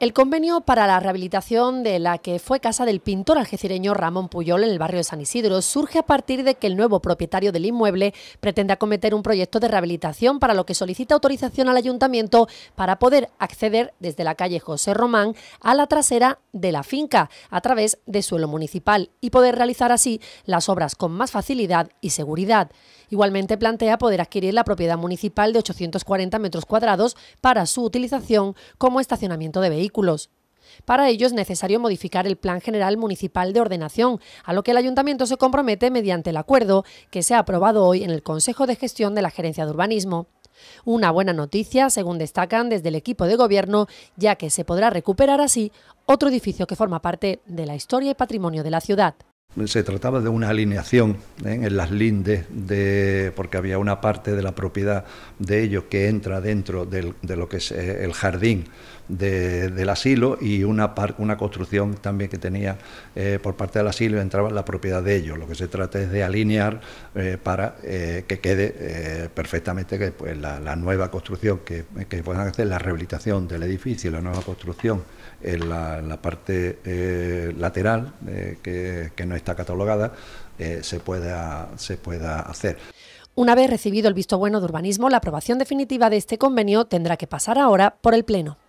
El convenio para la rehabilitación de la que fue casa del pintor algecireño Ramón Puyol en el barrio de San Isidro surge a partir de que el nuevo propietario del inmueble pretende acometer un proyecto de rehabilitación para lo que solicita autorización al ayuntamiento para poder acceder desde la calle José Román a la trasera de la finca a través de suelo municipal y poder realizar así las obras con más facilidad y seguridad. Igualmente plantea poder adquirir la propiedad municipal de 840 metros cuadrados para su utilización como estacionamiento de vehículos para ello es necesario modificar el Plan General Municipal de Ordenación, a lo que el Ayuntamiento se compromete mediante el acuerdo que se ha aprobado hoy en el Consejo de Gestión de la Gerencia de Urbanismo. Una buena noticia, según destacan desde el equipo de gobierno, ya que se podrá recuperar así otro edificio que forma parte de la historia y patrimonio de la ciudad. Se trataba de una alineación ¿eh? en las lindes, de, porque había una parte de la propiedad de ellos que entra dentro del, de lo que es eh, el jardín del asilo y una, una construcción también que tenía eh, por parte del asilo entraba en la propiedad de ellos. Lo que se trata es de alinear para que quede perfectamente que, pues, la, nueva construcción que, puedan hacer, la rehabilitación del edificio, la nueva construcción en la, parte lateral que, que no está catalogada, eh, se, se pueda hacer. Una vez recibido el visto bueno de urbanismo, la aprobación definitiva de este convenio tendrá que pasar ahora por el Pleno.